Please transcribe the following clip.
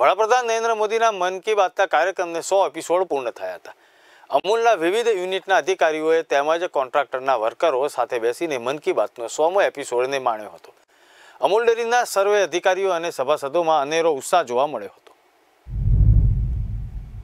વડાપ્રધાન નરેન્દ્ર મોદીના મન કી બાતના કાર્યક્રમને સો એપિસોડ પૂર્ણ થયા હતા અમૂલના વિવિધ યુનિટના અધિકારીઓએ તેમજ કોન્ટ્રાક્ટરના વર્કરો સાથે બેસીને મન કી બાતનો સોમો એપિસોડને માણ્યો હતો અમૂલ ડેરીના સર્વે અધિકારીઓ અને સભાસદોમાં અનેરો ઉત્સાહ જોવા મળ્યો હતો